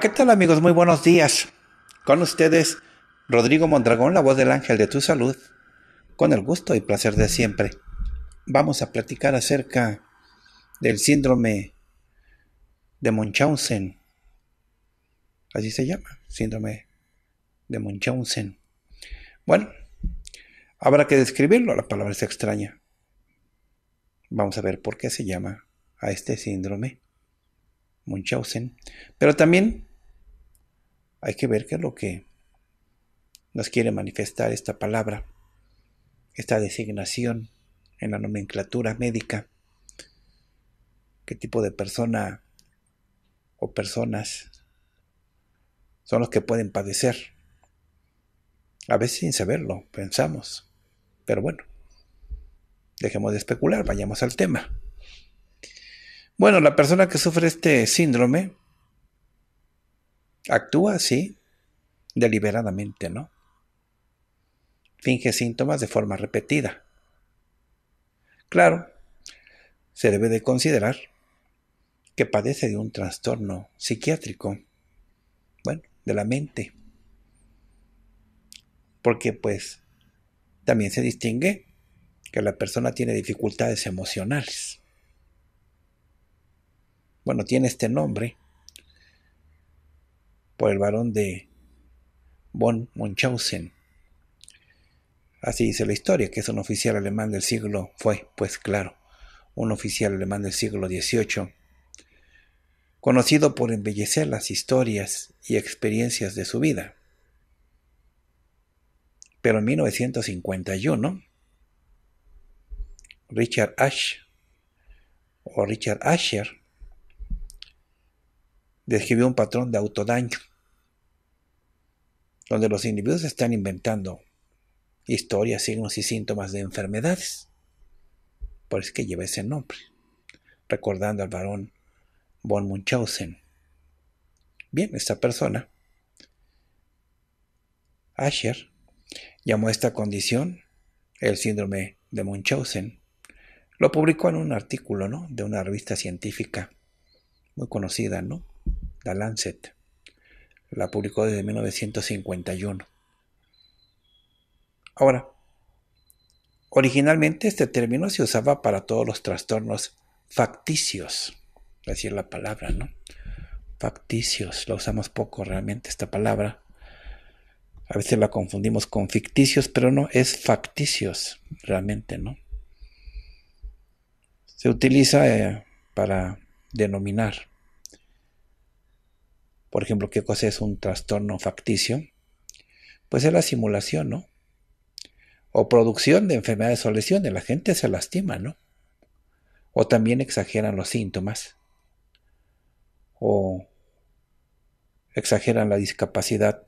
¿qué tal amigos? Muy buenos días. Con ustedes, Rodrigo Mondragón, la voz del ángel de tu salud, con el gusto y placer de siempre. Vamos a platicar acerca del síndrome de Munchausen. Así se llama, síndrome de Munchausen. Bueno, habrá que describirlo, la palabra es extraña. Vamos a ver por qué se llama a este síndrome Munchausen. Pero también hay que ver qué es lo que nos quiere manifestar esta palabra, esta designación en la nomenclatura médica. ¿Qué tipo de persona o personas son los que pueden padecer? A veces sin saberlo, pensamos. Pero bueno, dejemos de especular, vayamos al tema. Bueno, la persona que sufre este síndrome actúa así, deliberadamente, ¿no? Finge síntomas de forma repetida. Claro, se debe de considerar que padece de un trastorno psiquiátrico, bueno, de la mente, porque pues también se distingue que la persona tiene dificultades emocionales bueno, tiene este nombre por el varón de von Munchausen. Así dice la historia, que es un oficial alemán del siglo, fue, pues claro, un oficial alemán del siglo XVIII, conocido por embellecer las historias y experiencias de su vida. Pero en 1951, Richard Ash, o Richard Asher, describió un patrón de autodaño, donde los individuos están inventando historias, signos y síntomas de enfermedades. Por eso que lleva ese nombre, recordando al varón von Munchausen. Bien, esta persona, Asher, llamó a esta condición el síndrome de Munchausen. Lo publicó en un artículo, ¿no? De una revista científica muy conocida, ¿no? La Lancet. La publicó desde 1951. Ahora, originalmente este término se usaba para todos los trastornos facticios, es decir, la palabra, ¿no? Facticios, la usamos poco realmente esta palabra. A veces la confundimos con ficticios, pero no, es facticios realmente, ¿no? Se utiliza eh, para denominar por ejemplo, qué cosa es un trastorno facticio, pues es la simulación, ¿no? O producción de enfermedades o lesiones, la gente se lastima, ¿no? O también exageran los síntomas, o exageran la discapacidad,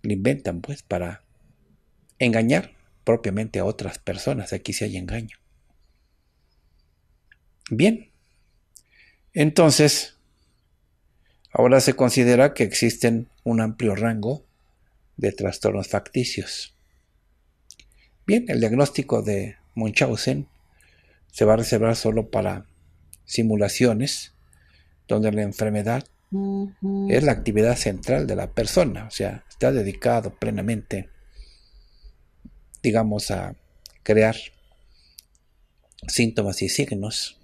la inventan, pues, para engañar propiamente a otras personas, aquí sí hay engaño. Bien, entonces, Ahora se considera que existen un amplio rango de trastornos facticios. Bien, el diagnóstico de Munchausen se va a reservar solo para simulaciones donde la enfermedad es la actividad central de la persona, o sea, está dedicado plenamente, digamos, a crear síntomas y signos.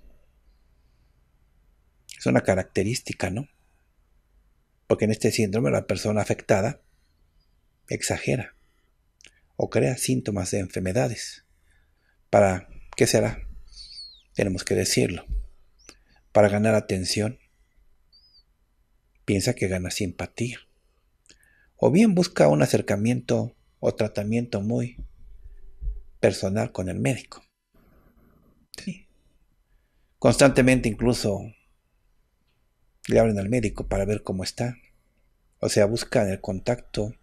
Es una característica, ¿no? Porque en este síndrome la persona afectada exagera o crea síntomas de enfermedades. ¿Para qué será? Tenemos que decirlo. Para ganar atención, piensa que gana simpatía. O bien busca un acercamiento o tratamiento muy personal con el médico. Sí. Constantemente incluso le hablan al médico para ver cómo está. O sea, buscan el contacto,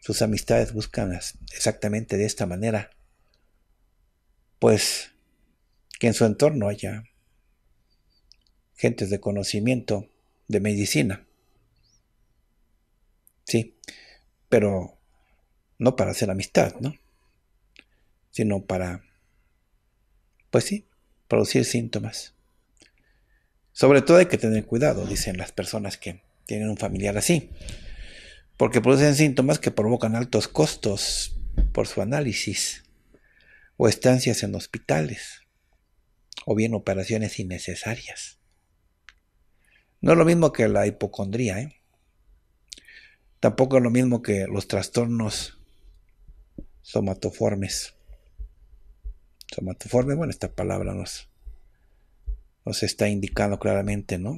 sus amistades buscan exactamente de esta manera. Pues que en su entorno haya gentes de conocimiento de medicina. Sí, pero no para hacer amistad, ¿no? Sino para, pues sí, producir síntomas. Sobre todo hay que tener cuidado, dicen las personas que tienen un familiar así, porque producen síntomas que provocan altos costos por su análisis, o estancias en hospitales, o bien operaciones innecesarias. No es lo mismo que la hipocondría, ¿eh? tampoco es lo mismo que los trastornos somatoformes. Somatoformes, bueno, esta palabra nos nos está indicando claramente, ¿no?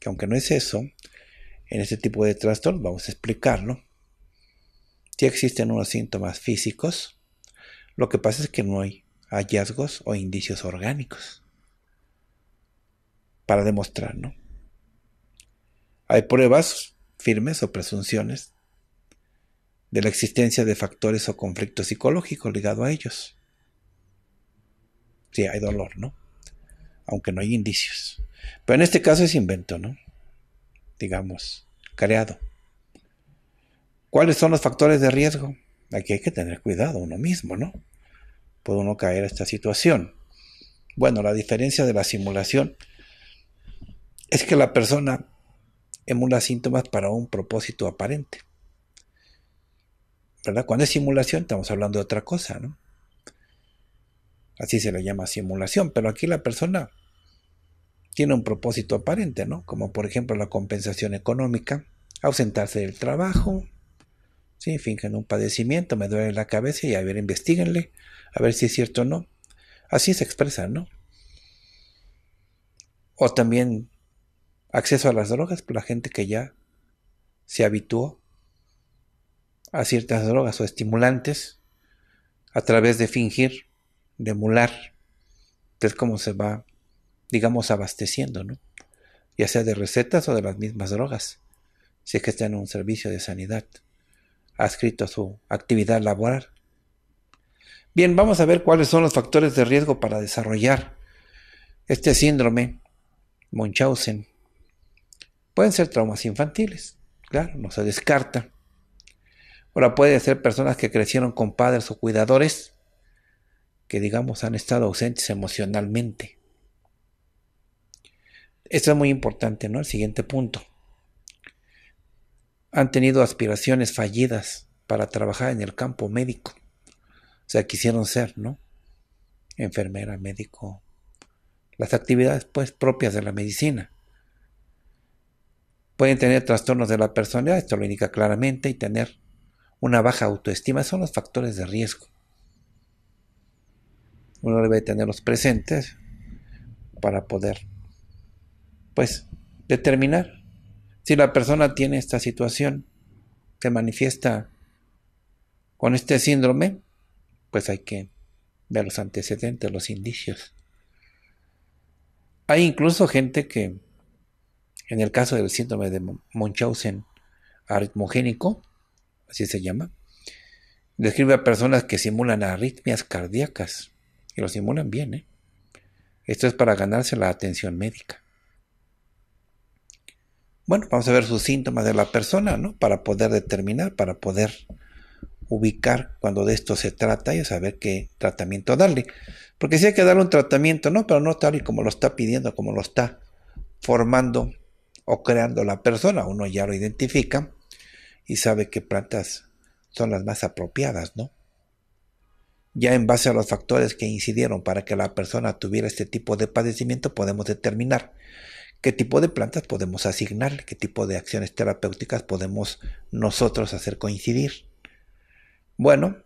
Que aunque no es eso, en este tipo de trastorno, vamos a explicarlo, si existen unos síntomas físicos, lo que pasa es que no hay hallazgos o indicios orgánicos para demostrar, ¿no? Hay pruebas firmes o presunciones de la existencia de factores o conflictos psicológicos ligados a ellos. si hay dolor, ¿no? aunque no hay indicios. Pero en este caso es invento, ¿no? Digamos, creado. ¿Cuáles son los factores de riesgo? Aquí hay que tener cuidado uno mismo, ¿no? Puede uno caer a esta situación. Bueno, la diferencia de la simulación es que la persona emula síntomas para un propósito aparente. ¿Verdad? Cuando es simulación estamos hablando de otra cosa, ¿no? Así se le llama simulación, pero aquí la persona tiene un propósito aparente, ¿no? Como por ejemplo la compensación económica, ausentarse del trabajo, ¿sí? fingen un padecimiento, me duele la cabeza y a ver, investiguenle, a ver si es cierto o no. Así se expresa, ¿no? O también acceso a las drogas, por la gente que ya se habituó a ciertas drogas o estimulantes a través de fingir, de emular. Entonces, ¿cómo se va digamos, abasteciendo, ¿no? Ya sea de recetas o de las mismas drogas, si es que está en un servicio de sanidad adscrito a su actividad laboral. Bien, vamos a ver cuáles son los factores de riesgo para desarrollar este síndrome Munchausen. Pueden ser traumas infantiles, claro, no se descarta. Ahora puede ser personas que crecieron con padres o cuidadores que digamos han estado ausentes emocionalmente. Esto es muy importante, ¿no? El siguiente punto. Han tenido aspiraciones fallidas para trabajar en el campo médico. O sea, quisieron ser, ¿no? Enfermera, médico. Las actividades, pues, propias de la medicina. Pueden tener trastornos de la personalidad, esto lo indica claramente, y tener una baja autoestima. Son los factores de riesgo. Uno debe tenerlos presentes para poder pues determinar si la persona tiene esta situación, se manifiesta con este síndrome, pues hay que ver los antecedentes, los indicios. Hay incluso gente que, en el caso del síndrome de Munchausen aritmogénico, así se llama, describe a personas que simulan arritmias cardíacas y lo simulan bien. ¿eh? Esto es para ganarse la atención médica. Bueno, vamos a ver sus síntomas de la persona, ¿no? Para poder determinar, para poder ubicar cuando de esto se trata y saber qué tratamiento darle. Porque si hay que darle un tratamiento, ¿no? Pero no tal y como lo está pidiendo, como lo está formando o creando la persona. Uno ya lo identifica y sabe qué plantas son las más apropiadas, ¿no? Ya en base a los factores que incidieron para que la persona tuviera este tipo de padecimiento, podemos determinar qué tipo de plantas podemos asignar? qué tipo de acciones terapéuticas podemos nosotros hacer coincidir. Bueno,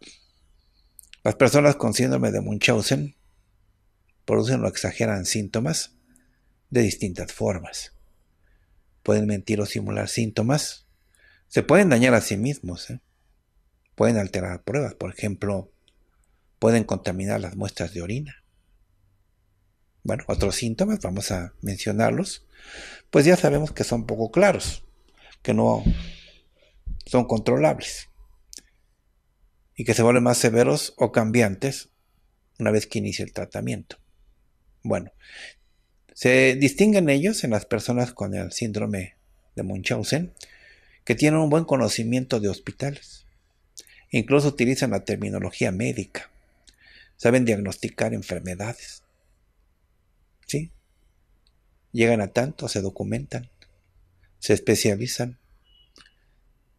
las personas con síndrome de Munchausen producen o exageran síntomas de distintas formas. Pueden mentir o simular síntomas. Se pueden dañar a sí mismos. ¿eh? Pueden alterar pruebas. Por ejemplo, pueden contaminar las muestras de orina. Bueno, otros síntomas, vamos a mencionarlos pues ya sabemos que son poco claros, que no son controlables y que se vuelven más severos o cambiantes una vez que inicia el tratamiento. Bueno, se distinguen ellos en las personas con el síndrome de Munchausen que tienen un buen conocimiento de hospitales. Incluso utilizan la terminología médica. Saben diagnosticar enfermedades. ¿Sí? llegan a tanto, se documentan, se especializan.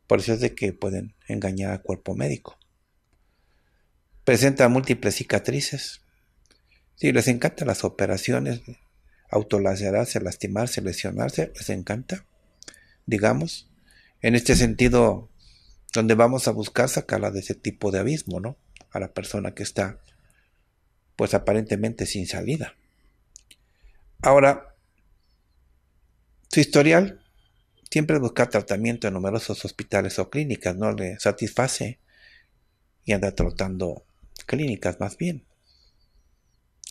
Por eso es de que pueden engañar al cuerpo médico. Presenta múltiples cicatrices. Si les encantan las operaciones, autolacerarse, lastimarse, lesionarse, les encanta. Digamos, en este sentido, donde vamos a buscar sacarla de ese tipo de abismo, ¿no? A la persona que está, pues aparentemente sin salida. Ahora, su historial siempre busca tratamiento en numerosos hospitales o clínicas, no le satisface y anda tratando clínicas más bien.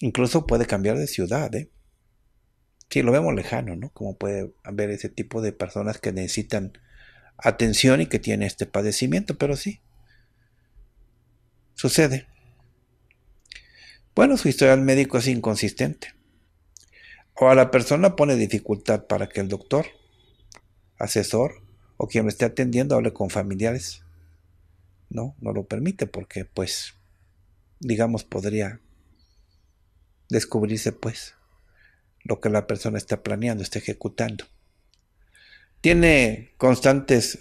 Incluso puede cambiar de ciudad, ¿eh? Sí, lo vemos lejano, ¿no? Como puede haber ese tipo de personas que necesitan atención y que tienen este padecimiento, pero sí, sucede. Bueno, su historial médico es inconsistente o a la persona pone dificultad para que el doctor, asesor o quien lo esté atendiendo hable con familiares. No, no lo permite porque pues, digamos, podría descubrirse pues lo que la persona está planeando, está ejecutando. Tiene constantes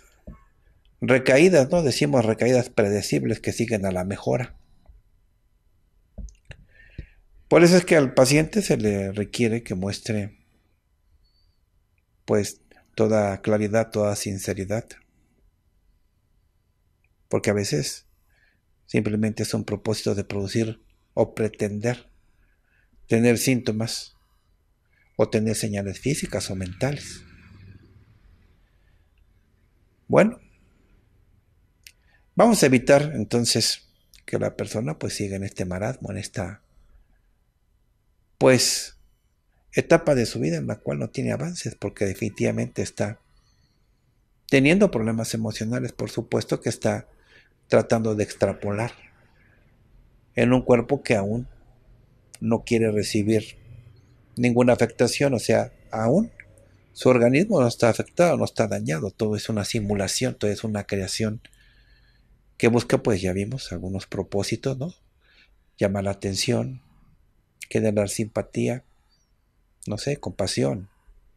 recaídas, ¿no? Decimos recaídas predecibles que siguen a la mejora. Por eso es que al paciente se le requiere que muestre pues toda claridad, toda sinceridad. Porque a veces simplemente es un propósito de producir o pretender tener síntomas o tener señales físicas o mentales. Bueno, vamos a evitar entonces que la persona pues siga en este marasmo, en esta pues etapa de su vida en la cual no tiene avances porque definitivamente está teniendo problemas emocionales, por supuesto que está tratando de extrapolar en un cuerpo que aún no quiere recibir ninguna afectación, o sea, aún su organismo no está afectado, no está dañado, todo es una simulación, todo es una creación que busca, pues ya vimos, algunos propósitos, ¿no? llama la atención, dar simpatía, no sé, compasión.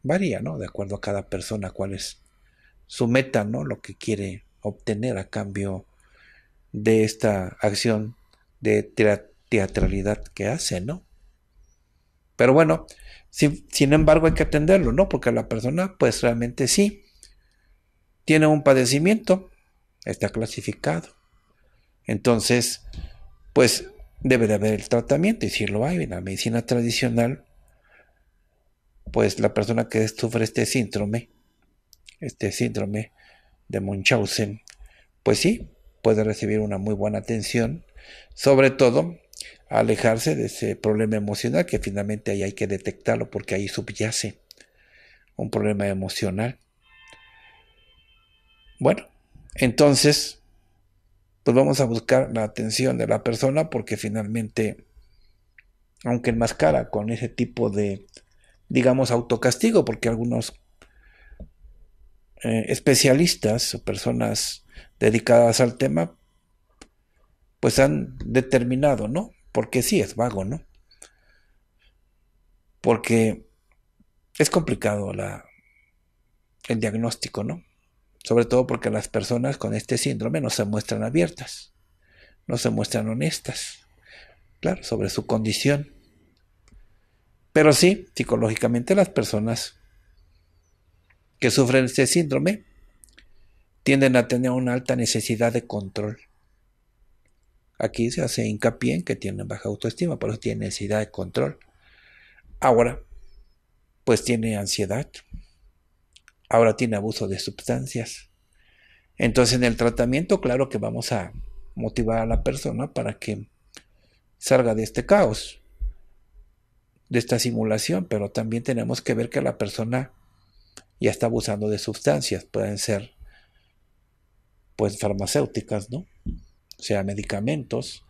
Varía, ¿no? De acuerdo a cada persona cuál es su meta, ¿no? Lo que quiere obtener a cambio de esta acción de teatralidad que hace, ¿no? Pero bueno, sin embargo hay que atenderlo, ¿no? Porque la persona pues realmente sí tiene un padecimiento, está clasificado. Entonces, pues debe de haber el tratamiento y si lo hay en la medicina tradicional, pues la persona que sufre este síndrome, este síndrome de Munchausen, pues sí, puede recibir una muy buena atención, sobre todo alejarse de ese problema emocional que finalmente ahí hay que detectarlo porque ahí subyace un problema emocional. Bueno, entonces pues vamos a buscar la atención de la persona porque finalmente, aunque enmascara con ese tipo de, digamos, autocastigo, porque algunos eh, especialistas o personas dedicadas al tema, pues han determinado, ¿no? Porque sí es vago, ¿no? Porque es complicado la, el diagnóstico, ¿no? Sobre todo porque las personas con este síndrome no se muestran abiertas, no se muestran honestas, claro, sobre su condición. Pero sí, psicológicamente las personas que sufren este síndrome tienden a tener una alta necesidad de control. Aquí se hace hincapié en que tienen baja autoestima, por eso tienen necesidad de control. Ahora, pues tiene ansiedad, ahora tiene abuso de sustancias. Entonces en el tratamiento, claro que vamos a motivar a la persona para que salga de este caos, de esta simulación, pero también tenemos que ver que la persona ya está abusando de sustancias, pueden ser pues farmacéuticas, ¿no? O sea, medicamentos,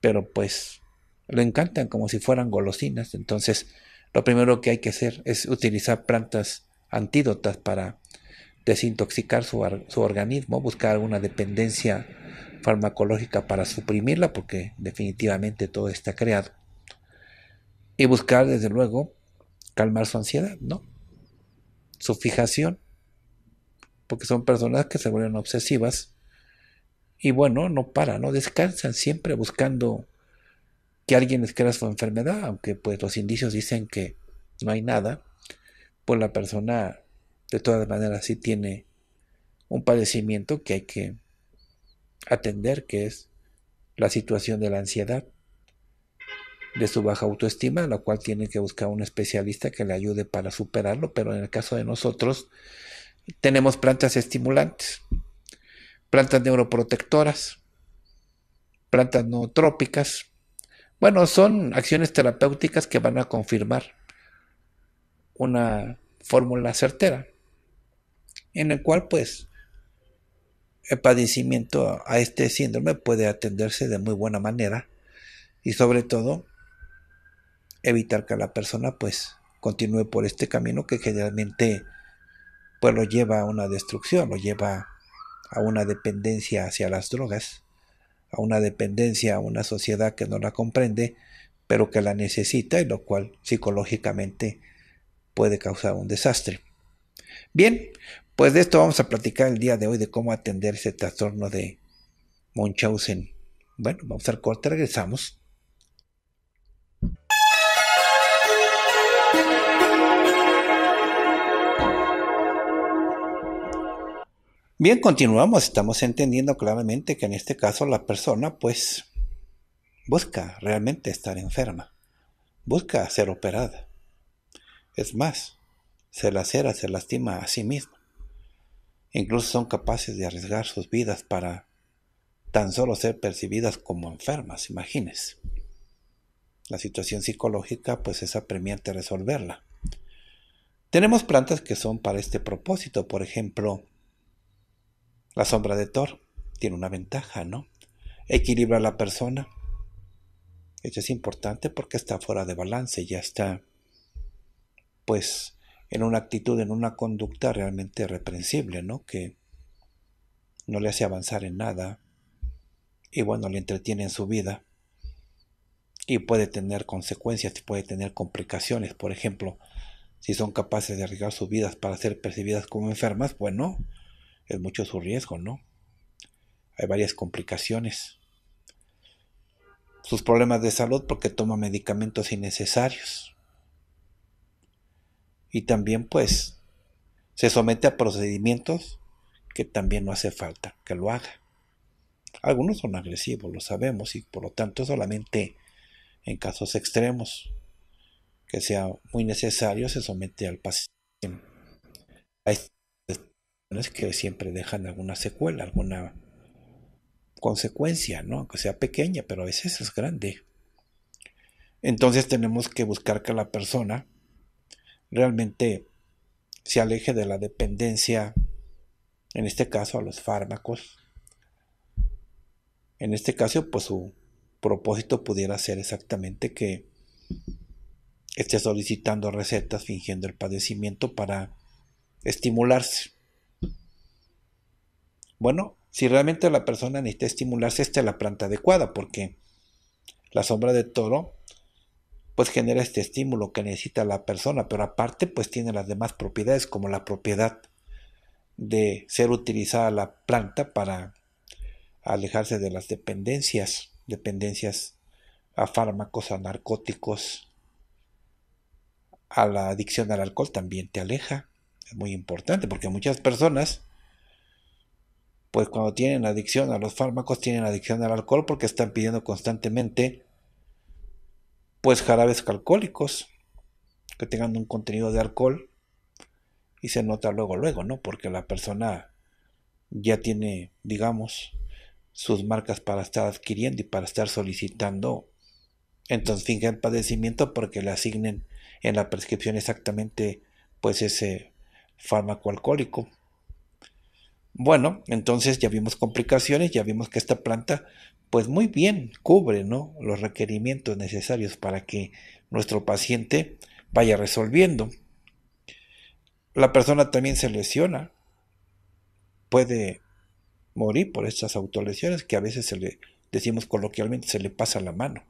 pero pues le encantan como si fueran golosinas, entonces lo primero que hay que hacer es utilizar plantas antídotas para desintoxicar su, organismo, buscar alguna dependencia farmacológica para suprimirla, porque definitivamente todo está creado. Y buscar, desde luego, calmar su ansiedad, ¿no? Su fijación, porque son personas que se vuelven obsesivas y bueno, no paran no descansan siempre buscando que alguien les crea su enfermedad, aunque pues los indicios dicen que no hay nada pues la persona de todas maneras sí tiene un padecimiento que hay que atender, que es la situación de la ansiedad, de su baja autoestima, la cual tiene que buscar un especialista que le ayude para superarlo, pero en el caso de nosotros tenemos plantas estimulantes, plantas neuroprotectoras, plantas nootrópicas. Bueno, son acciones terapéuticas que van a confirmar una fórmula certera, en el cual pues el padecimiento a este síndrome puede atenderse de muy buena manera y sobre todo evitar que la persona pues continúe por este camino que generalmente pues lo lleva a una destrucción, lo lleva a una dependencia hacia las drogas, a una dependencia a una sociedad que no la comprende, pero que la necesita y lo cual psicológicamente puede causar un desastre. Bien, pues de esto vamos a platicar el día de hoy, de cómo atender ese trastorno de Munchausen. Bueno, vamos al corte, regresamos. Bien, continuamos. Estamos entendiendo claramente que en este caso la persona pues busca realmente estar enferma, busca ser operada. Es más, se lacera, se lastima a sí mismo. Incluso son capaces de arriesgar sus vidas para tan solo ser percibidas como enfermas, imagínense. La situación psicológica pues es apremiante resolverla. Tenemos plantas que son para este propósito, por ejemplo, la sombra de Thor tiene una ventaja, ¿no? Equilibra a la persona. Esto es importante porque está fuera de balance, ya está pues en una actitud, en una conducta realmente reprensible, ¿no? Que no le hace avanzar en nada y bueno, le entretiene en su vida y puede tener consecuencias, puede tener complicaciones, por ejemplo, si son capaces de arriesgar sus vidas para ser percibidas como enfermas, bueno, es mucho su riesgo, ¿no? Hay varias complicaciones. Sus problemas de salud porque toma medicamentos innecesarios y también pues se somete a procedimientos que también no hace falta que lo haga. Algunos son agresivos, lo sabemos, y por lo tanto solamente en casos extremos que sea muy necesario se somete al paciente. Hay situaciones que siempre dejan alguna secuela, alguna consecuencia, ¿no? aunque sea pequeña, pero a veces es grande. Entonces tenemos que buscar que la persona realmente se aleje de la dependencia, en este caso a los fármacos. En este caso, pues su propósito pudiera ser exactamente que esté solicitando recetas fingiendo el padecimiento para estimularse. Bueno, si realmente la persona necesita estimularse, esta es la planta adecuada, porque la sombra de toro pues genera este estímulo que necesita la persona, pero aparte pues tiene las demás propiedades como la propiedad de ser utilizada la planta para alejarse de las dependencias, dependencias a fármacos, a narcóticos, a la adicción al alcohol también te aleja, es muy importante porque muchas personas pues cuando tienen adicción a los fármacos tienen adicción al alcohol porque están pidiendo constantemente pues jarabes alcohólicos, que tengan un contenido de alcohol y se nota luego, luego, ¿no? Porque la persona ya tiene, digamos, sus marcas para estar adquiriendo y para estar solicitando. Entonces finge el padecimiento porque le asignen en la prescripción exactamente pues ese fármaco alcohólico. Bueno, entonces ya vimos complicaciones, ya vimos que esta planta pues muy bien cubre los requerimientos necesarios para que nuestro paciente vaya resolviendo. La persona también se lesiona, puede morir por estas autolesiones que a veces se le, decimos coloquialmente, se le pasa la mano.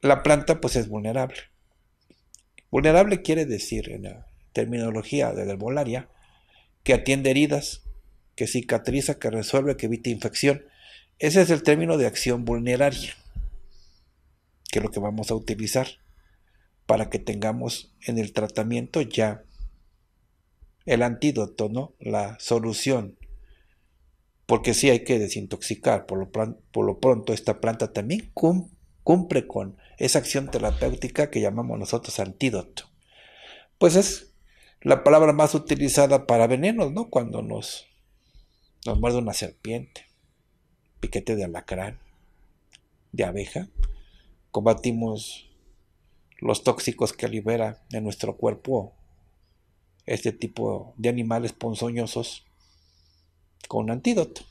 La planta pues es vulnerable. Vulnerable quiere decir, en la terminología de la herbolaria, que atiende heridas, que cicatriza, que resuelve, que evita infección, ese es el término de acción vulneraria, que es lo que vamos a utilizar para que tengamos en el tratamiento ya el antídoto, ¿no? La solución. Porque sí hay que desintoxicar. Por lo, pronto, esta planta también cumple con esa acción terapéutica que llamamos nosotros antídoto. Pues es la palabra más utilizada para venenos, ¿no? Cuando nos, nos muerde una serpiente piquete de alacrán, de abeja. Combatimos los tóxicos que libera en nuestro cuerpo este tipo de animales ponzoñosos con un antídoto.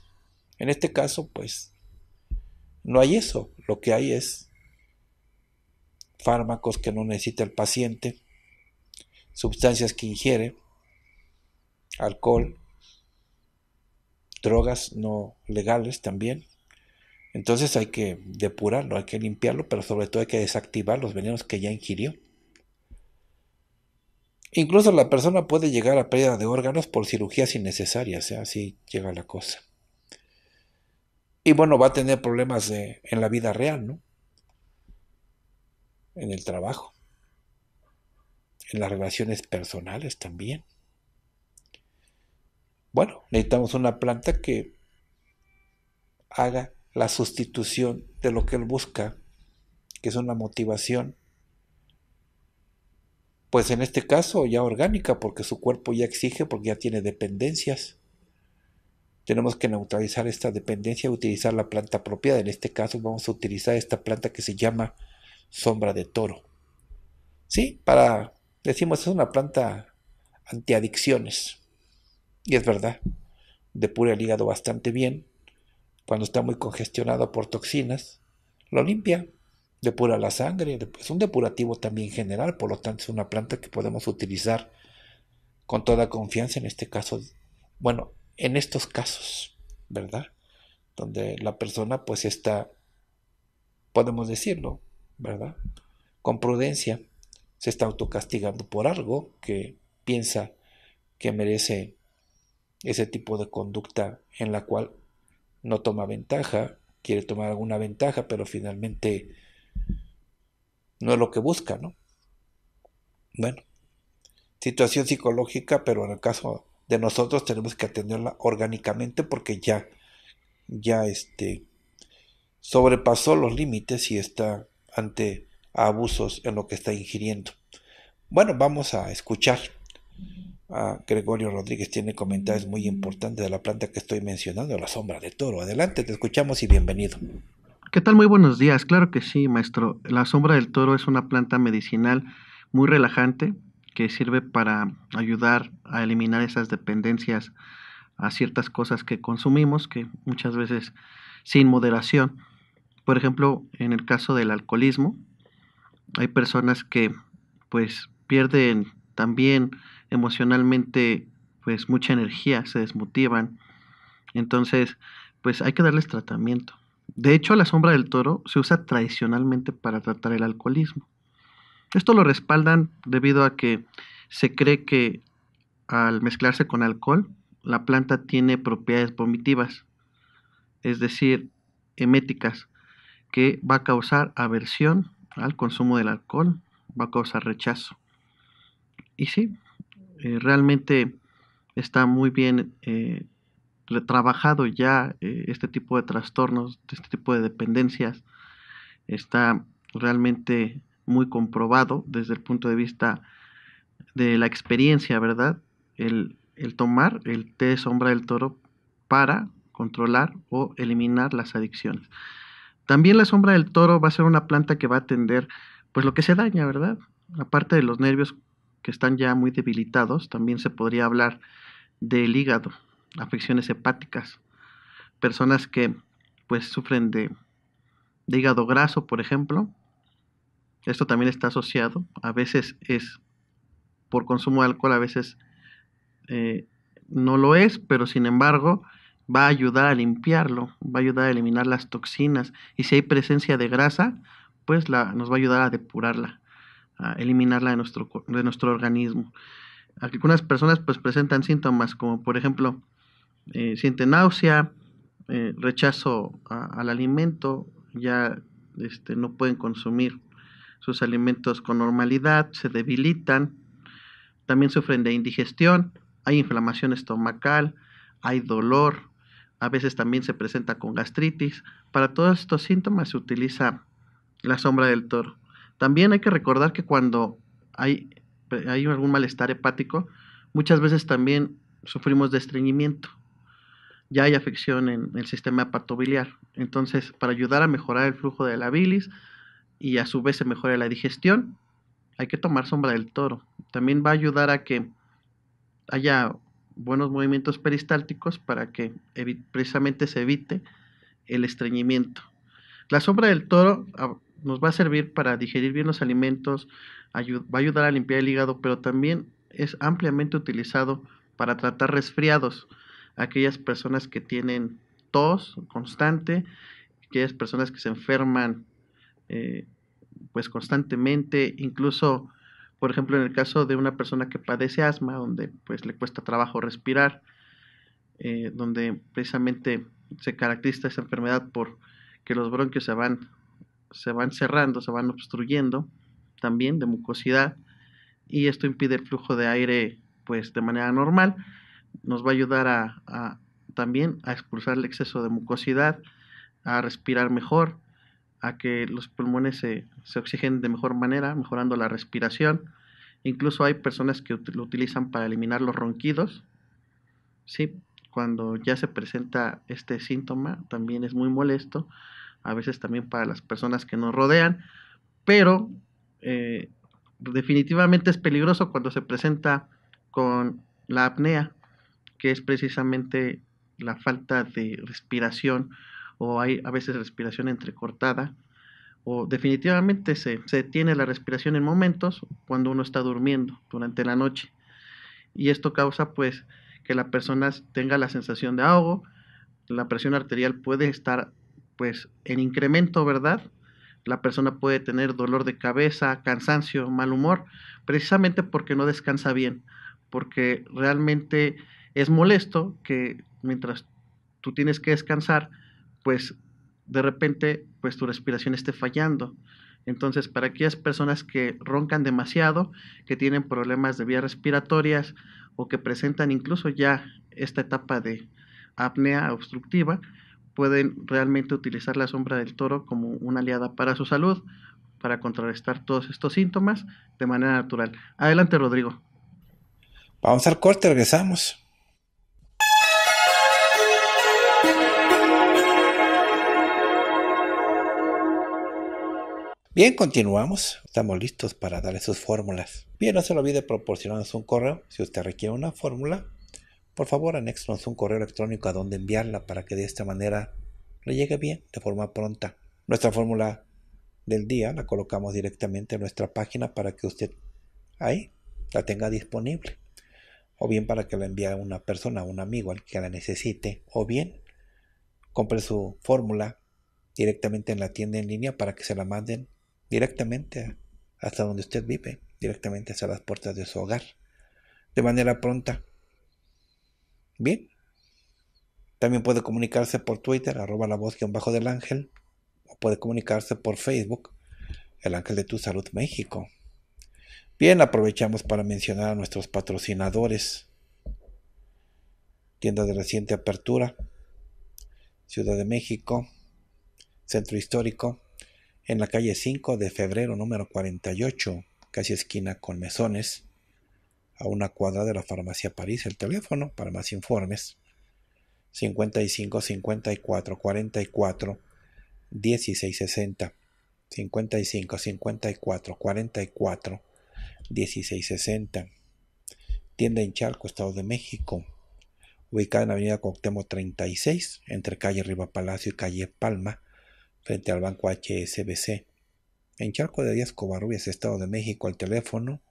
En este caso, pues, no hay eso. Lo que hay es fármacos que no necesita el paciente, sustancias que ingiere, alcohol, drogas no legales también. Entonces hay que depurarlo, hay que limpiarlo, pero sobre todo hay que desactivar los venenos que ya ingirió. Incluso la persona puede llegar a pérdida de órganos por cirugías innecesarias, ¿eh? así llega la cosa. Y bueno, va a tener problemas en la vida real, ¿no? En el trabajo, en las relaciones personales también. Bueno, necesitamos una planta que haga la sustitución de lo que él busca, que es una motivación, pues en este caso ya orgánica, porque su cuerpo ya exige, porque ya tiene dependencias. Tenemos que neutralizar esta dependencia y utilizar la planta propia. En este caso vamos a utilizar esta planta que se llama sombra de toro. ¿Sí? Para, decimos, es una planta antiadicciones. Y es verdad, depura el hígado bastante bien. Cuando está muy congestionado por toxinas, lo limpia, depura la sangre. Es un depurativo también general, por lo tanto es una planta que podemos utilizar con toda confianza en este caso. Bueno, en estos casos, ¿verdad? Donde la persona pues está, podemos decirlo, ¿verdad? Con prudencia, se está autocastigando por algo que piensa que merece ese tipo de conducta en la cual no toma ventaja, quiere tomar alguna ventaja, pero finalmente no es lo que busca, ¿no? Bueno, situación psicológica, pero en el caso de nosotros tenemos que atenderla orgánicamente porque ya, ya este, sobrepasó los límites y está ante abusos en lo que está ingiriendo. Bueno, vamos a escuchar Gregorio Rodríguez tiene comentarios muy importantes de la planta que estoy mencionando, la sombra de toro. Adelante, te escuchamos y bienvenido. ¿Qué tal? Muy buenos días. Claro que sí, maestro. La sombra del toro es una planta medicinal muy relajante que sirve para ayudar a eliminar esas dependencias a ciertas cosas que consumimos, que muchas veces sin moderación. Por ejemplo, en el caso del alcoholismo, hay personas que pues pierden también emocionalmente pues mucha energía, se desmotivan. Entonces, pues hay que darles tratamiento. De hecho, la sombra del toro se usa tradicionalmente para tratar el alcoholismo. Esto lo respaldan debido a que se cree que al mezclarse con alcohol, la planta tiene propiedades vomitivas, es decir, eméticas, que va a causar aversión al consumo del alcohol, va a causar rechazo y sí, eh, realmente está muy bien eh, retrabajado ya eh, este tipo de trastornos, este tipo de dependencias. Está realmente muy comprobado desde el punto de vista de la experiencia, ¿verdad? El, el tomar el té sombra del toro para controlar o eliminar las adicciones. También la sombra del toro va a ser una planta que va a atender pues lo que se daña, ¿verdad? Aparte de los nervios que están ya muy debilitados, también se podría hablar del hígado, afecciones hepáticas, personas que pues sufren de, hígado graso, por ejemplo. Esto también está asociado, a veces es por consumo de alcohol, a veces eh, no lo es, pero sin embargo va a ayudar a limpiarlo, va a ayudar a eliminar las toxinas y si hay presencia de grasa, pues la, nos va a ayudar a depurarla eliminarla de nuestro, de nuestro organismo. Algunas personas pues presentan síntomas como por ejemplo siente eh, sienten náusea, eh, rechazo al alimento, ya este, no pueden consumir sus alimentos con normalidad, se debilitan, también sufren de indigestión, hay inflamación estomacal, hay dolor, a veces también se presenta con gastritis. Para todos estos síntomas se utiliza la sombra del toro. También hay que recordar que cuando hay, hay algún malestar hepático, muchas veces también sufrimos de estreñimiento. Ya hay afección en el sistema patobiliar. Entonces, para ayudar a mejorar el flujo de la bilis y a su vez se mejore la digestión, hay que tomar sombra del toro. También va a ayudar a que haya buenos movimientos peristálticos para que precisamente se evite el estreñimiento. La sombra del toro ah, nos va a servir para digerir bien los alimentos, va a ayudar a limpiar el hígado, pero también es ampliamente utilizado para tratar resfriados, aquellas personas que tienen tos constante, aquellas personas que se enferman eh, pues constantemente, incluso por ejemplo en el caso de una persona que padece asma, donde pues le cuesta trabajo respirar, eh, donde precisamente se caracteriza esa enfermedad por que los bronquios se van se van cerrando, se van obstruyendo también de mucosidad y esto impide el flujo de aire pues de manera normal. Nos va a ayudar a, también a expulsar el exceso de mucosidad, a respirar mejor, a que los pulmones se, oxigen oxigenen de mejor manera, mejorando la respiración. Incluso hay personas que lo utilizan para eliminar los ronquidos. ¿sí? Cuando ya se presenta este síntoma, también es muy molesto a veces también para las personas que nos rodean, pero eh, definitivamente es peligroso cuando se presenta con la apnea, que es precisamente la falta de respiración o hay a veces respiración entrecortada o definitivamente se, detiene la respiración en momentos cuando uno está durmiendo durante la noche y esto causa pues que la persona tenga la sensación de ahogo, la presión arterial puede estar pues en incremento, ¿verdad? La persona puede tener dolor de cabeza, cansancio, mal humor, precisamente porque no descansa bien, porque realmente es molesto que mientras tú tienes que descansar, pues de repente pues tu respiración esté fallando. Entonces, para aquellas personas que roncan demasiado, que tienen problemas de vías respiratorias o que presentan incluso ya esta etapa de apnea obstructiva, pueden realmente utilizar la sombra del toro como una aliada para su salud, para contrarrestar todos estos síntomas de manera natural. Adelante, Rodrigo. Vamos al corte, regresamos. Bien, continuamos. Estamos listos para darle sus fórmulas. Bien, no se lo olvide proporcionarnos un correo si usted requiere una fórmula por favor, anéxanos un correo electrónico a donde enviarla para que de esta manera le llegue bien de forma pronta. Nuestra fórmula del día la colocamos directamente en nuestra página para que usted ahí la tenga disponible. O bien para que la envíe a una persona, a un amigo al que la necesite. O bien compre su fórmula directamente en la tienda en línea para que se la manden directamente hasta donde usted vive, directamente hasta las puertas de su hogar, de manera pronta. Bien. También puede comunicarse por Twitter, arroba la voz bajo del ángel, o puede comunicarse por Facebook, el ángel de tu salud México. Bien, aprovechamos para mencionar a nuestros patrocinadores. Tienda de reciente apertura, Ciudad de México, Centro Histórico, en la calle 5 de febrero número 48, casi esquina con Mesones a una cuadra de la farmacia París el teléfono para más informes 55 54 44 1660 55 54 44 1660 tienda en Chalco, Estado de México ubicada en avenida Coctemo 36 entre calle Riva Palacio y calle Palma frente al banco HSBC en Charco de Díaz Covarrubias, Estado de México, el teléfono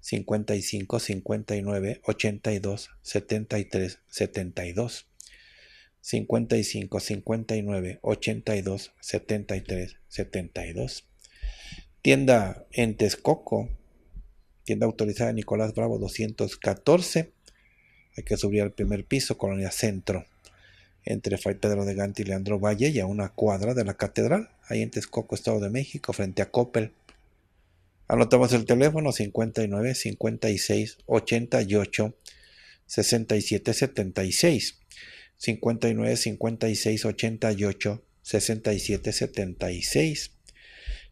55, 59, 82, 73, 72. 55, 59, 82, 73, 72. Tienda en Texcoco, tienda autorizada Nicolás Bravo 214. Hay que subir al primer piso, Colonia Centro, entre Fray Pedro de Gante y Leandro Valle y a una cuadra de la Catedral, ahí en Texcoco, Estado de México, frente a Coppel. Anotamos el teléfono 59 56 88 67 76. 59 56 88 67 76.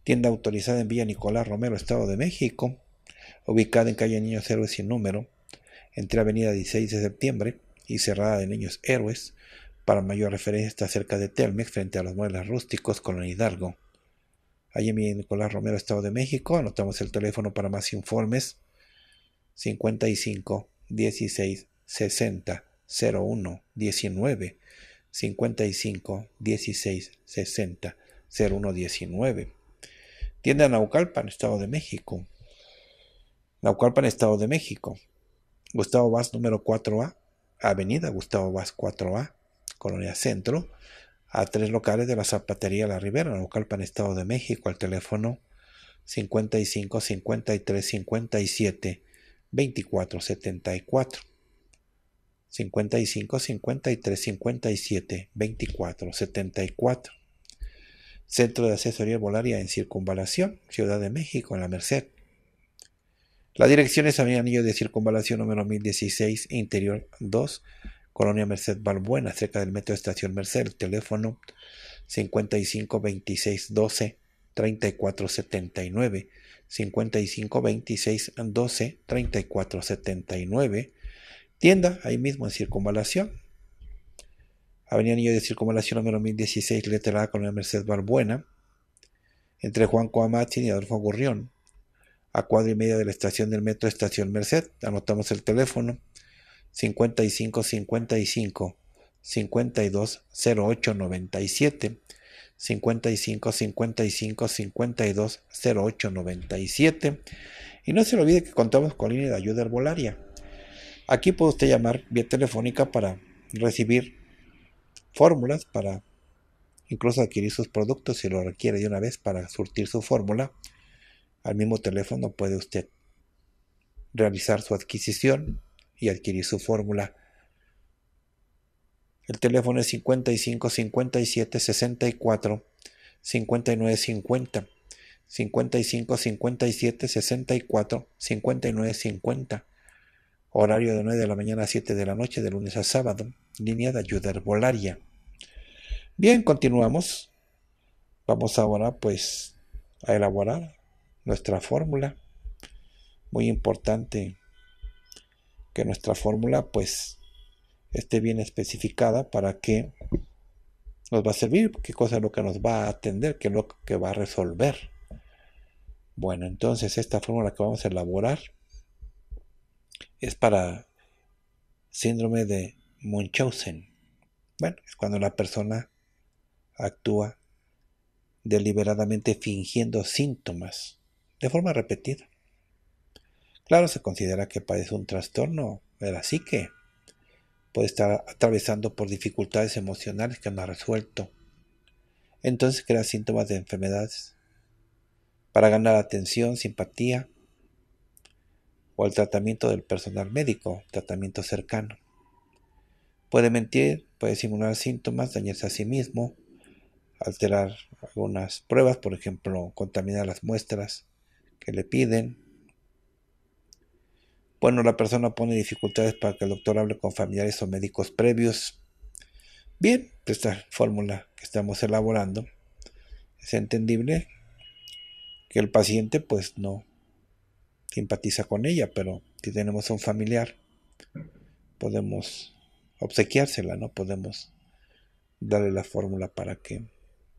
Tienda autorizada en Villa Nicolás Romero, Estado de México. Ubicada en calle Niños Héroes sin número. Entre Avenida 16 de septiembre y cerrada de Niños Héroes. Para mayor referencia está cerca de Telmex frente a los muebles rústicos el Hidalgo allí Nicolás Romero, Estado de México. Anotamos el teléfono para más informes. 55 16 60 01 19 55 16 60 01 19 Tienda Naucalpan, Estado de México. Naucalpan, Estado de México. Gustavo Vaz, número 4A, Avenida Gustavo Vaz 4A, Colonia Centro, a tres locales de la Zapatería La Ribera, en el Estado de México, al teléfono 55 53 57 24 74. 55 53 57 24 74. Centro de Asesoría Volaria en Circunvalación, Ciudad de México, en La Merced. La dirección es mi Anillo de Circunvalación número 1016, Interior 2, Colonia Merced Balbuena, cerca del metro de Estación Merced, teléfono 55 26 12 34 tienda ahí mismo en Circunvalación, Avenida Niño de Circunvalación número 1016, letra A, Colonia Merced Balbuena, entre Juan Coamatzin y Adolfo Gurrión, a cuadra y media de la estación del metro Estación Merced, anotamos el teléfono 55 55 52 08 97 55 55 52 08 97 y no se olvide que contamos con línea de ayuda herbolaria aquí puede usted llamar vía telefónica para recibir fórmulas para incluso adquirir sus productos si lo requiere de una vez para surtir su fórmula al mismo teléfono puede usted realizar su adquisición y adquirir su fórmula. El teléfono es 55 57 64 59 50. 55 57 64 59 50. Horario de 9 de la mañana a 7 de la noche, de lunes a sábado. Línea de ayuda herbolaria. Bien, continuamos. Vamos ahora pues a elaborar nuestra fórmula. Muy importante que nuestra fórmula pues esté bien especificada para que nos va a servir, qué cosa es lo que nos va a atender, qué es lo que va a resolver. Bueno, entonces esta fórmula que vamos a elaborar es para síndrome de Munchausen. Bueno, es cuando la persona actúa deliberadamente fingiendo síntomas de forma repetida. Claro, se considera que padece un trastorno de la psique. Puede estar atravesando por dificultades emocionales que no ha resuelto. Entonces crea síntomas de enfermedades para ganar atención, simpatía o el tratamiento del personal médico, tratamiento cercano. Puede mentir, puede simular síntomas, dañarse a sí mismo, alterar algunas pruebas, por ejemplo, contaminar las muestras que le piden, bueno, la persona pone dificultades para que el doctor hable con familiares o médicos previos. Bien, pues esta fórmula que estamos elaborando es entendible que el paciente pues no simpatiza con ella, pero si tenemos un familiar podemos obsequiársela, ¿no? Podemos darle la fórmula para que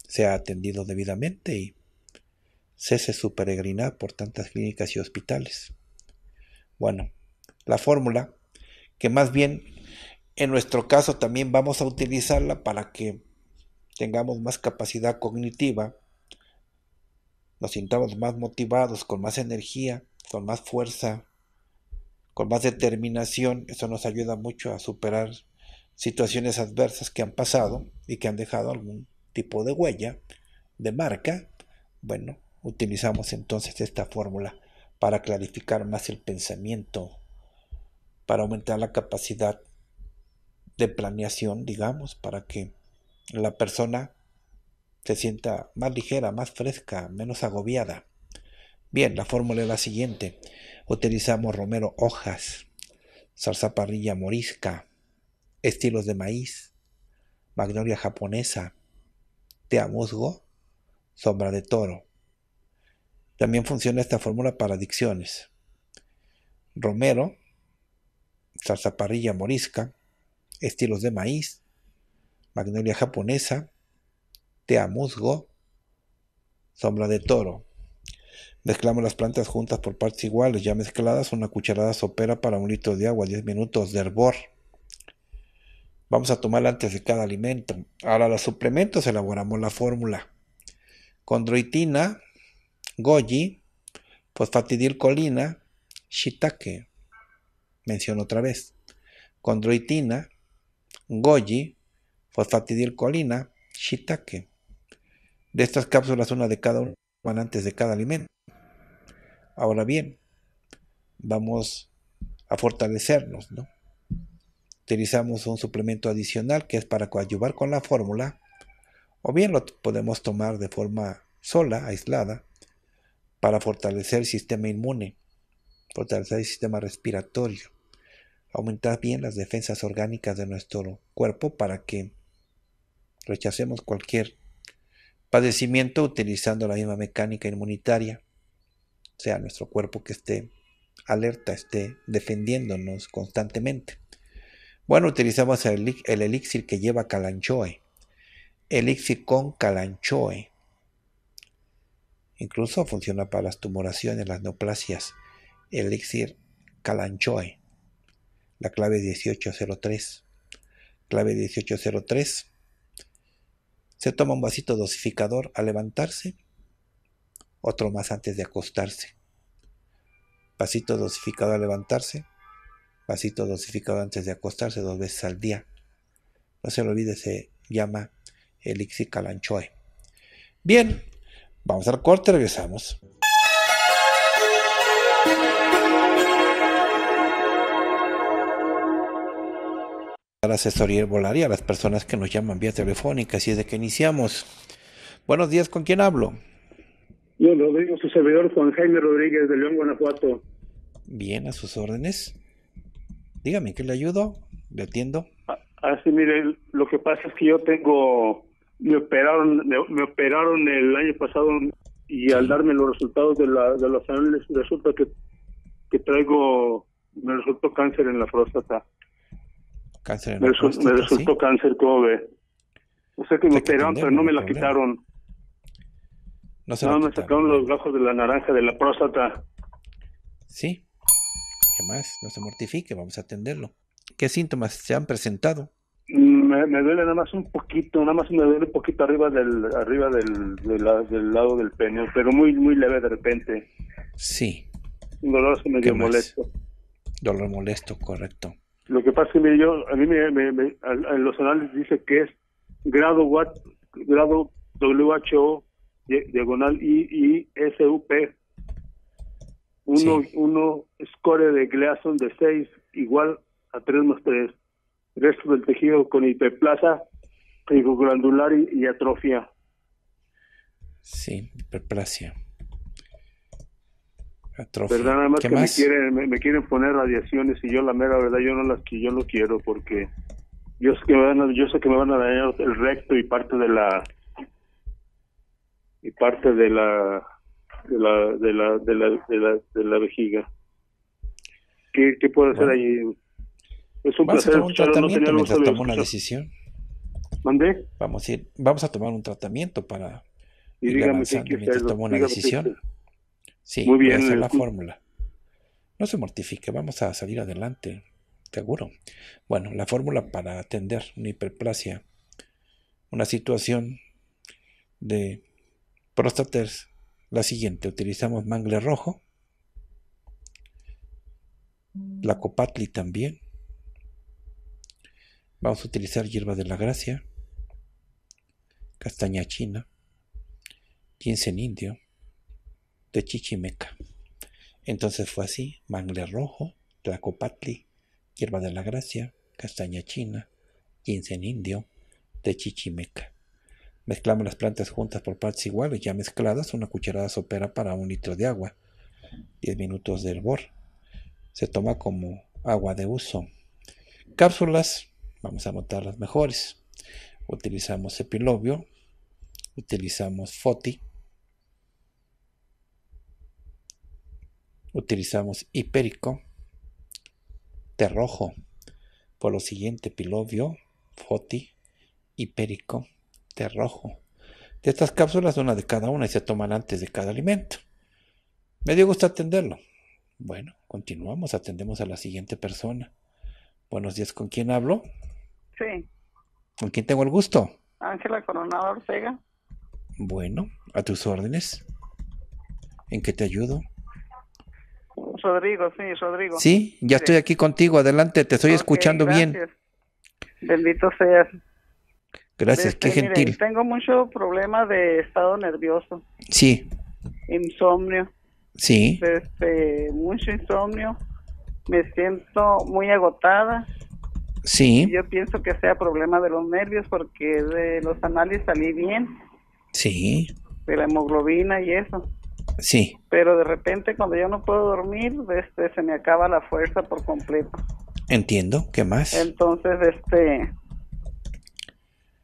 sea atendido debidamente y cese su peregrinar por tantas clínicas y hospitales. Bueno, la fórmula, que más bien en nuestro caso también vamos a utilizarla para que tengamos más capacidad cognitiva, nos sintamos más motivados, con más energía, con más fuerza, con más determinación. Eso nos ayuda mucho a superar situaciones adversas que han pasado y que han dejado algún tipo de huella, de marca. Bueno, utilizamos entonces esta fórmula para clarificar más el pensamiento, para aumentar la capacidad de planeación, digamos, para que la persona se sienta más ligera, más fresca, menos agobiada. Bien, la fórmula es la siguiente. Utilizamos romero hojas, salsa parrilla morisca, estilos de maíz, magnolia japonesa, musgo, sombra de toro. También funciona esta fórmula para adicciones. Romero, salsa parrilla morisca, estilos de maíz, magnolia japonesa, tea musgo, sombra de toro. Mezclamos las plantas juntas por partes iguales, ya mezcladas, una cucharada sopera para un litro de agua, 10 minutos de hervor. Vamos a tomar antes de cada alimento. Ahora los suplementos elaboramos la fórmula. Condroitina, goji, fosfatidilcolina, shiitake, menciono otra vez, condroitina, goji, fosfatidilcolina, shiitake. De estas cápsulas, una de cada van antes de cada alimento. Ahora bien, vamos a fortalecernos, ¿no? Utilizamos un suplemento adicional que es para coadyuvar con la fórmula, o bien lo podemos tomar de forma sola, aislada, para fortalecer el sistema inmune, fortalecer el sistema respiratorio, aumentar bien las defensas orgánicas de nuestro cuerpo para que rechacemos cualquier padecimiento utilizando la misma mecánica inmunitaria, o sea nuestro cuerpo que esté alerta, esté defendiéndonos constantemente. Bueno, utilizamos el, el elixir que lleva calanchoe, elixir con calanchoe, Incluso funciona para las tumoraciones, las neoplasias. Elixir Calanchoe. La clave 1803. Clave 1803. Se toma un vasito dosificador al levantarse. Otro más antes de acostarse. Vasito dosificador al levantarse. Vasito dosificador antes de acostarse dos veces al día. No se lo olvide, se llama Elixir Calanchoe. Bien, Vamos al corte, regresamos. asesoría volaria, a las personas que nos llaman vía telefónica. Así es de que iniciamos. Buenos días, ¿con quién hablo? Yo, Rodrigo, su servidor Juan Jaime Rodríguez de León, Guanajuato. Bien, a sus órdenes. Dígame, ¿qué le ayudo? ¿Le atiendo? Así, ah, ah, mire, lo que pasa es que yo tengo me operaron, me, operaron el año pasado y al darme los resultados de, la, de los análisis resulta que, que traigo, me resultó cáncer en la próstata. Cáncer en me, la próstata, me resultó cáncer, como ve. O sea que me operaron, pero no me la quitaron. No, se no me sacaron los gajos de la naranja de la próstata. Sí. ¿Qué más? No se mortifique, vamos a atenderlo. ¿Qué síntomas se han presentado? me, duele nada más un poquito, nada más me duele un poquito arriba del arriba del, del, lado del peño, pero muy muy leve de repente. Sí. Un dolor se me molesto. Dolor molesto, correcto. Lo que pasa es que yo, a mí me, los análisis dice que es grado grado WHO diagonal I, I S, P. uno score de Gleason de 6 igual a 3 más 3 resto del tejido con hiperplasia glandular y, atrofia. Sí, hiperplasia. Atrofia. ¿Verdad? Nada más que Me, quieren, me, quieren poner radiaciones y yo la mera verdad yo no las que yo no quiero porque yo sé que me van a, yo sé que me van a dañar el recto y parte de la y parte de la de la de la de la de la, vejiga. ¿Qué, qué puedo hacer ahí, a tomar un tratamiento mientras tomo una decisión. ¿Mandé? Vamos a vamos a tomar un tratamiento para y ir avanzando mientras tomo una decisión. Sí, Muy bien, la eh, fórmula. No se mortifique, vamos a salir adelante, seguro. Bueno, la fórmula para atender una hiperplasia, una situación de próstata la siguiente. Utilizamos mangle rojo, la copatli también, Vamos a utilizar hierba de la gracia, castaña china, ginseng indio, de chichimeca. Entonces fue así, mangle rojo, tlacopatli, hierba de la gracia, castaña china, en indio, de chichimeca. Mezclamos las plantas juntas por partes iguales, ya mezcladas, una cucharada sopera para un litro de agua, 10 minutos de hervor. Se toma como agua de uso. Cápsulas Vamos a notar las mejores. Utilizamos epilobio. Utilizamos Foti. Utilizamos Hipérico. Terrojo. Por lo siguiente, epilobio, Foti, Hipérico, Terrojo. De estas cápsulas, una de cada una y se toman antes de cada alimento. Me dio gusto atenderlo. Bueno, continuamos, atendemos a la siguiente persona. Buenos días, ¿con quién hablo? Sí. ¿Con quién tengo el gusto? Ángela Coronado Ortega. Bueno, a tus órdenes. ¿En qué te ayudo? Rodrigo, sí, Rodrigo. Sí, ya estoy aquí contigo, adelante, te estoy escuchando bien. Bendito seas. Gracias, qué gentil. tengo mucho problema de estado nervioso. Sí. Insomnio. Sí. Este, mucho insomnio. Me siento muy agotada. Sí. Yo pienso que sea problema de los nervios porque de los análisis salí bien. Sí. De la hemoglobina y eso. Sí. Pero de repente cuando yo no puedo dormir, este, se me acaba la fuerza por completo. Entiendo, ¿qué más? Entonces, este,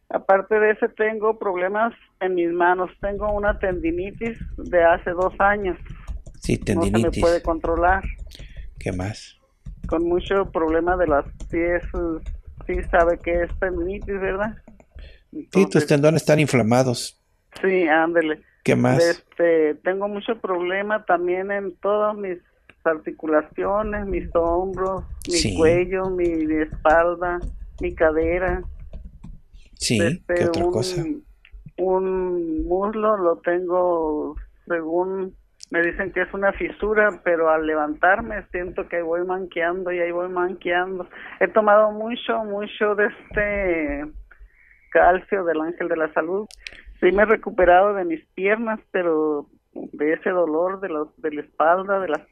aparte de eso, tengo problemas en mis manos. Tengo una tendinitis de hace dos años. Sí, tendinitis. No me puede controlar. ¿Qué más? con mucho problema de las pies, sí sabe que es feminitis, ¿verdad? sí, tus tendones están inflamados. Sí, ándele. ¿Qué más? Este, tengo mucho problema también en todas mis articulaciones, mis hombros, mi cuello, mi, espalda, mi cadera. Sí, ¿qué este, otra cosa? Un muslo lo tengo según me dicen que es una fisura, pero al levantarme siento que voy manqueando y ahí voy manqueando. He tomado mucho, mucho de este calcio del ángel de la salud. Sí me he recuperado de mis piernas, pero de ese dolor de, de la espalda, de la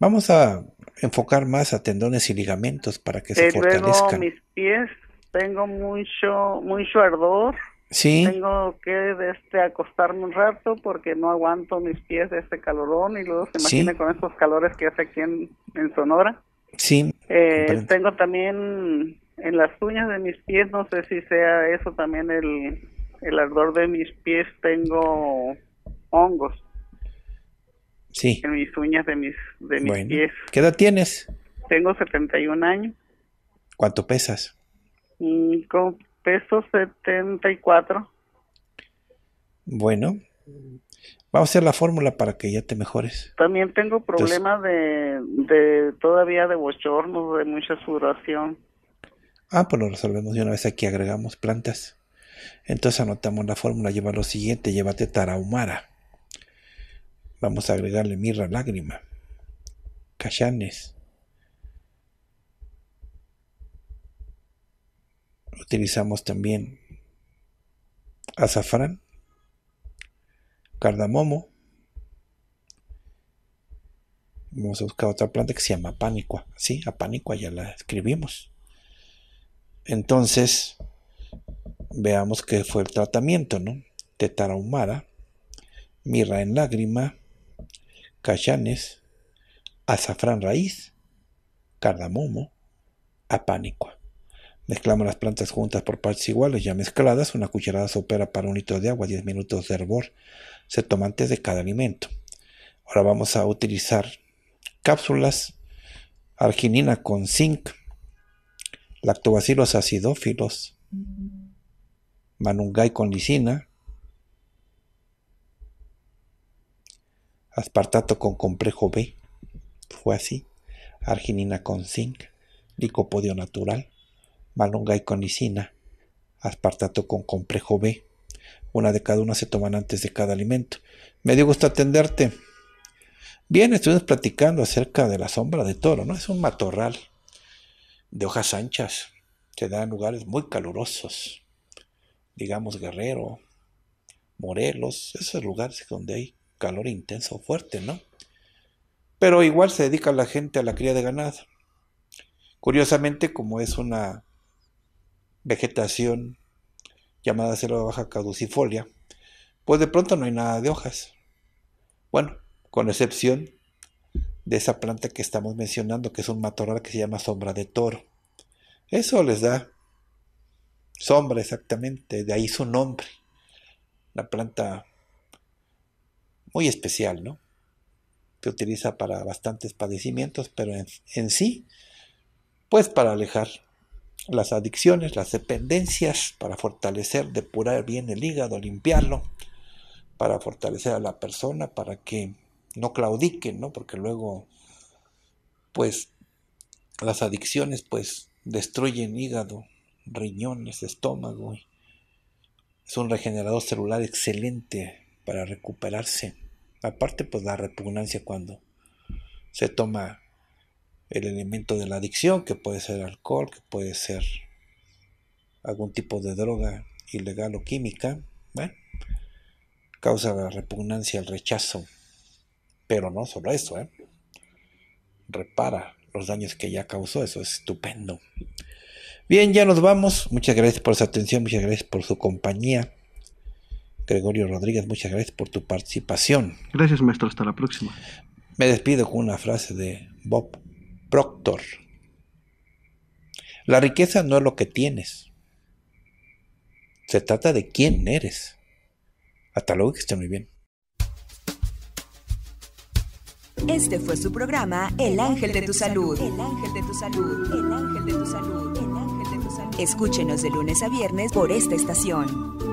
Vamos a enfocar más a tendones y ligamentos para que se eh, fortalezcan. mis pies, tengo mucho, mucho ardor tengo que este, acostarme un rato porque no aguanto mis pies de este calorón y luego se imagina con estos calores que hace aquí en, Sonora. Sí. Eh, tengo también en las uñas de mis pies, no sé si sea eso también el, ardor de mis pies, tengo hongos. Sí. En mis uñas de mis, de mis pies. ¿Qué edad tienes? Tengo 71 años. ¿Cuánto pesas? Como peso 74. Bueno, vamos a hacer la fórmula para que ya te mejores. También tengo problema de, todavía de bochorno, de mucha sudoración. Ah, pues lo resolvemos de una vez aquí, agregamos plantas. Entonces anotamos la fórmula, lleva lo siguiente, llévate tarahumara. Vamos a agregarle mirra lágrima, cachanes, utilizamos también azafrán, cardamomo. Vamos a buscar otra planta que se llama apánicua. Sí, apánicua ya la escribimos. Entonces, veamos qué fue el tratamiento, ¿no? humara, mirra en lágrima, callanes, azafrán raíz, cardamomo, apánicua. Mezclamos las plantas juntas por partes iguales ya mezcladas, una cucharada sopera para un litro de agua, 10 minutos de hervor. Se toma antes de cada alimento. Ahora vamos a utilizar cápsulas, arginina con zinc, lactobacilos acidófilos, manungay con lisina, aspartato con complejo B, fue así, arginina con zinc, licopodio natural, malonga y conicina, aspartato con complejo B. Una de cada una se toman antes de cada alimento. Me dio gusto atenderte. Bien, estuvimos platicando acerca de la sombra de toro, ¿no? Es un matorral de hojas anchas. Se da en lugares muy calurosos. Digamos Guerrero, Morelos, esos lugares donde hay calor intenso, fuerte, ¿no? Pero igual se dedica la gente a la cría de ganado. Curiosamente, como es una vegetación llamada selva baja caducifolia, pues de pronto no hay nada de hojas. Bueno, con excepción de esa planta que estamos mencionando, que es un matorral que se llama sombra de toro. Eso les da sombra exactamente, de ahí su nombre. La planta muy especial, ¿no? Se utiliza para bastantes padecimientos, pero en, en sí, pues para alejar las adicciones, las dependencias, para fortalecer, depurar bien el hígado, limpiarlo, para fortalecer a la persona, para que no claudiquen, ¿no? Porque luego, pues, las adicciones, pues, destruyen hígado, riñones, estómago. Es un regenerador celular excelente para recuperarse. Aparte, pues, la repugnancia cuando se toma el elemento de la adicción, que puede ser alcohol, que puede ser algún tipo de droga ilegal o química, causa la repugnancia, el rechazo. Pero no solo eso, ¿eh? repara los daños que ya causó, eso es estupendo. Bien, ya nos vamos. Muchas gracias por su atención, muchas gracias por su compañía. Gregorio Rodríguez, muchas gracias por tu participación. Gracias, maestro. Hasta la próxima. Me despido con una frase de Bob Proctor. La riqueza no es lo que tienes. Se trata de quién eres. Hasta luego, que esté muy bien. Este fue su programa El Ángel de tu Salud. El Ángel de tu Salud. El Ángel de tu Salud. El Ángel de tu Salud. Escúchenos de lunes a viernes por esta estación.